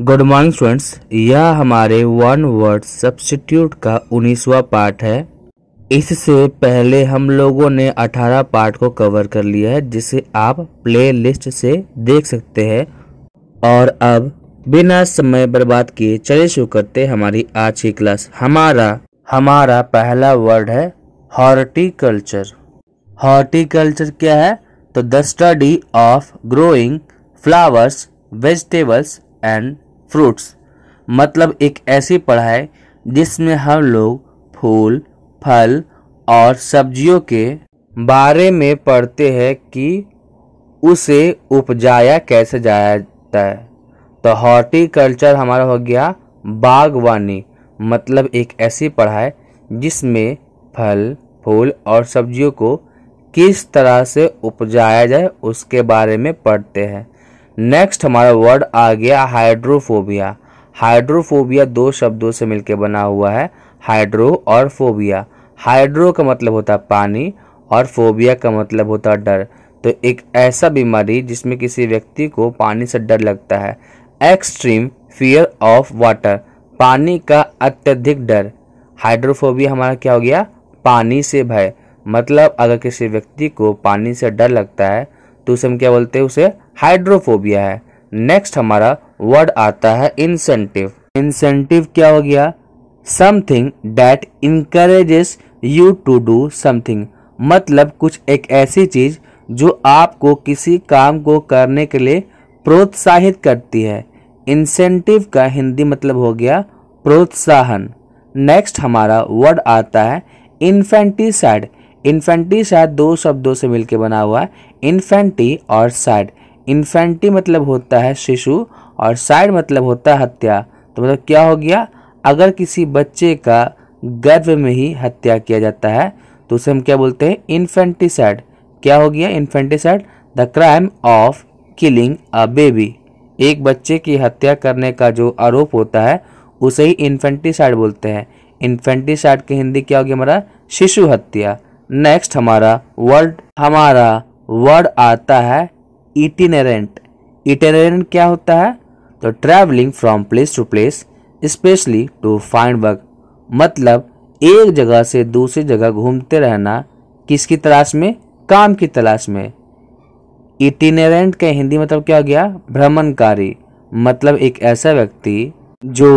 good morning students यह हमारे one word substitute का उन्नीसवा पार्ट है इससे पहले हम लोगों ने 18 पार्ट को कवर कर लिया है जिसे आप प्ले लिस्ट से देख सकते हैं और अब बिना समय बर्बाद किए चले शुरू करते हमारी आज की क्लास हमारा हमारा पहला वर्ड है हॉर्टिकल्चर हॉर्टिकल्चर क्या है तो the study of growing flowers vegetables and fruits मतलब एक ऐसी पढ़ाई जिसमें हम लोग फूल फल और सब्जियों के बारे में पढ़ते हैं कि उसे उपजाया कैसे जाया जाता है तो हॉर्टिकल्चर हमारा हो गया बागवानी मतलब एक ऐसी पढ़ाई जिसमें फल फूल और सब्जियों को किस तरह से उपजाया जाए उसके बारे में पढ़ते हैं नेक्स्ट हमारा वर्ड आ गया हाइड्रोफोबिया हाइड्रोफोबिया दो शब्दों से मिलकर बना हुआ है हाइड्रो और फोबिया हाइड्रो का मतलब होता है पानी और फोबिया का मतलब होता है डर तो एक ऐसा बीमारी जिसमें किसी व्यक्ति को पानी से डर लगता है एक्सट्रीम फियर ऑफ वाटर पानी का अत्यधिक डर हाइड्रोफोबिया हमारा क्या हो गया पानी से भय मतलब अगर किसी व्यक्ति को पानी से डर लगता है तो उसे हम क्या बोलते हैं उसे हाइड्रोफोबिया है नेक्स्ट हमारा वर्ड आता है इंसेंटिव इंसेंटिव क्या हो गया something that encourages you to do something मतलब कुछ एक ऐसी चीज़ जो आपको किसी काम को करने के लिए प्रोत्साहित करती है इंसेंटिव का हिंदी मतलब हो गया प्रोत्साहन नेक्स्ट हमारा वर्ड आता है इन्फेंटिसाइड इन्फेंट्री शायद दो शब्दों से मिलकर बना हुआ है इन्फेंटी और सैड इन्फेंटी मतलब होता है शिशु और सैड मतलब होता है हत्या तो मतलब क्या हो गया अगर किसी बच्चे का गर्भ में ही हत्या किया जाता है तो उसे हम क्या बोलते हैं सैड क्या हो गया infanticide the crime of killing a baby एक बच्चे की हत्या करने का जो आरोप होता है उसे ही इन्फेंटिसाइड बोलते हैं सैड की हिंदी क्या हो गया हमारा शिशु हत्या नेक्स्ट हमारा वर्ड हमारा वर्ड आता है इटिनेरेंट इटिनेरेंट क्या होता है तो travelling from place to place specially to find work मतलब एक जगह से दूसरी जगह घूमते रहना किसकी तलाश में काम की तलाश में इटिनेरेंट का हिंदी मतलब क्या हो गया भ्रमणकारी मतलब एक ऐसा व्यक्ति जो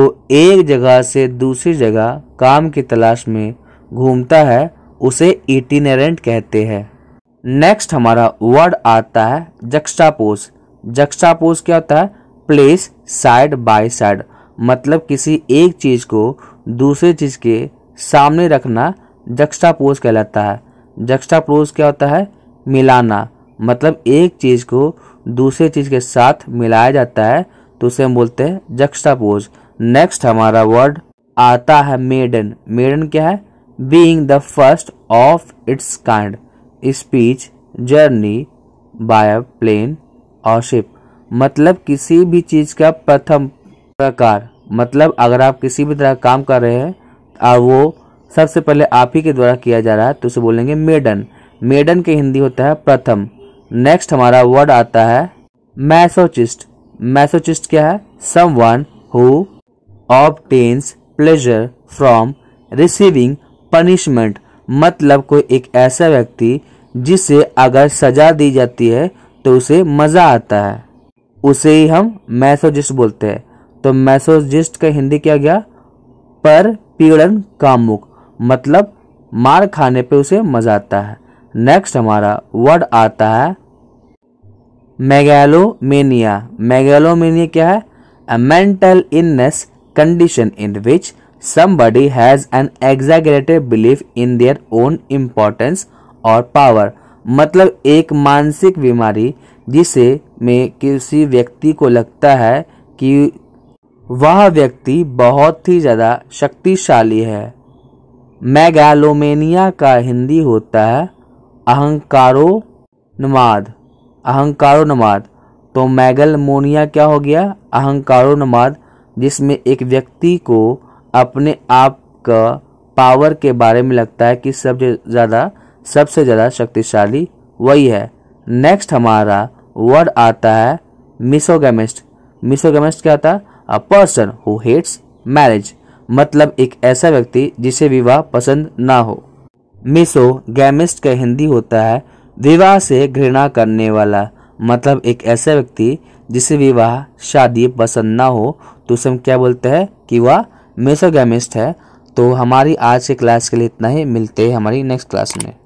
एक जगह से दूसरी जगह काम की तलाश में घूमता है उसे इटिनेरेंट कहते हैं नेक्स्ट हमारा वर्ड आता है जक्स्टापोज जक्स्टापोज क्या होता है प्लेस साइड बाय साइड मतलब किसी एक चीज़ को दूसरे चीज़ के सामने रखना जक्स्टापोज कहलाता है जक्स्टापोज क्या होता है मिलाना मतलब एक चीज़ को दूसरे चीज़ के साथ मिलाया जाता है तो उसे हम बोलते हैं जक्स्टापोज नेक्स्ट हमारा वर्ड आता है मेडन मेडन क्या है being the first of its kind speech journey by a plane or ship मतलब किसी भी चीज़ का प्रथम प्रकार मतलब अगर आप किसी भी तरह काम कर रहे हैं और वो सबसे पहले आप ही के द्वारा किया जा रहा है तो उसे बोलेंगे मेडन मेडन के हिंदी होता है प्रथम नेक्स्ट हमारा वर्ड आता है मैसोचिस्ट मैसोचिस्ट क्या है someone who obtains pleasure from receiving punishment मतलब कोई एक ऐसा व्यक्ति जिसे अगर सजा दी जाती है तो उसे मज़ा आता है उसे ही हम मैसोजिस्ट बोलते हैं तो मैसोजिस्ट का हिंदी क्या गया पर पीड़न कामुक मतलब मार खाने पे उसे मज़ा आता है नेक्स्ट हमारा वर्ड आता है मैगैलोमेनिया मेगैलोमेनिया क्या है a mental illness condition in which somebody has an exaggerated belief in their own importance or power मतलब एक मानसिक बीमारी जिसे में किसी व्यक्ति को लगता है कि वह व्यक्ति बहुत ही ज़्यादा शक्तिशाली है मैगालोमेनिया का हिंदी होता है अहंकारो नमाद अहंकारो नमाद तो मैगलमोनिया क्या हो गया अहंकारो नमाद जिसमें एक व्यक्ति को अपने आप का पावर के बारे में लगता है कि सबसे ज़्यादा सबसे ज़्यादा शक्तिशाली वही है नेक्स्ट हमारा वर्ड आता है मिसोगेमिस्ट मिसोगेमिस्ट क्या होता है a person who hates marriage मतलब एक ऐसा व्यक्ति जिसे विवाह पसंद ना हो मिसो गैमिस्ट का हिंदी होता है विवाह से घृणा करने वाला मतलब एक ऐसा व्यक्ति जिसे विवाह शादी पसंद ना हो तो उसे हम क्या बोलते हैं कि वह मेसोगेमिस्ट है तो हमारी आज के क्लास के लिए इतना ही मिलते हैं हमारी नेक्स्ट क्लास में